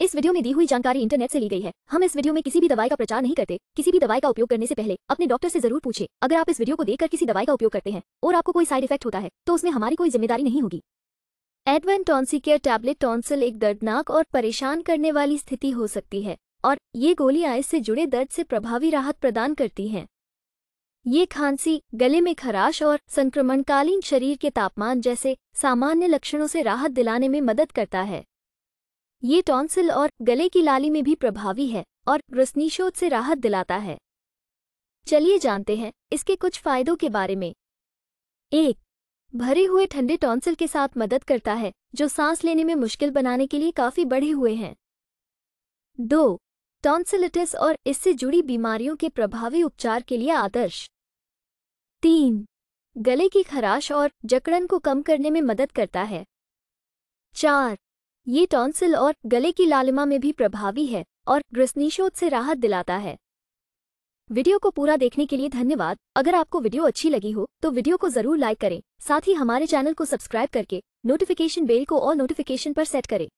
इस वीडियो में दी हुई जानकारी इंटरनेट से ली गई है हम इस वीडियो में किसी भी दवाई का प्रचार नहीं करते किसी भी दवाई का उपयोग करने से पहले अपने डॉक्टर से जरूर पूछे अगर आप इस वीडियो को देखकर किसी दवाई का उपयोग करते हैं और आपको कोई साइड इफेक्ट होता है तो उसमें हमारी कोई जिम्मेदारी नहीं होगी एडवेंट टॉन्सी केयर टैबलेट टॉन्सिल एक दर्दनाक और परेशान करने वाली स्थिति हो सकती है और ये गोलियां इससे जुड़े दर्द से प्रभावी राहत प्रदान करती हैं ये खांसी गले में खराश और संक्रमणकालीन शरीर के तापमान जैसे सामान्य लक्षणों से राहत दिलाने में मदद करता है ये टॉन्सिल और गले की लाली में भी प्रभावी है और रसनीशोध से राहत दिलाता है चलिए जानते हैं इसके कुछ फायदों के बारे में एक भरे हुए ठंडे टॉन्सिल के साथ मदद करता है जो सांस लेने में मुश्किल बनाने के लिए काफी बढ़े हुए हैं दो टॉन्सिलिटिस और इससे जुड़ी बीमारियों के प्रभावी उपचार के लिए आदर्श तीन गले की खराश और जकड़न को कम करने में मदद करता है चार ये टॉन्सिल और गले की लालिमा में भी प्रभावी है और ग्रसनीशोध से राहत दिलाता है वीडियो को पूरा देखने के लिए धन्यवाद अगर आपको वीडियो अच्छी लगी हो तो वीडियो को जरूर लाइक करें साथ ही हमारे चैनल को सब्सक्राइब करके नोटिफिकेशन बेल को और नोटिफिकेशन पर सेट करें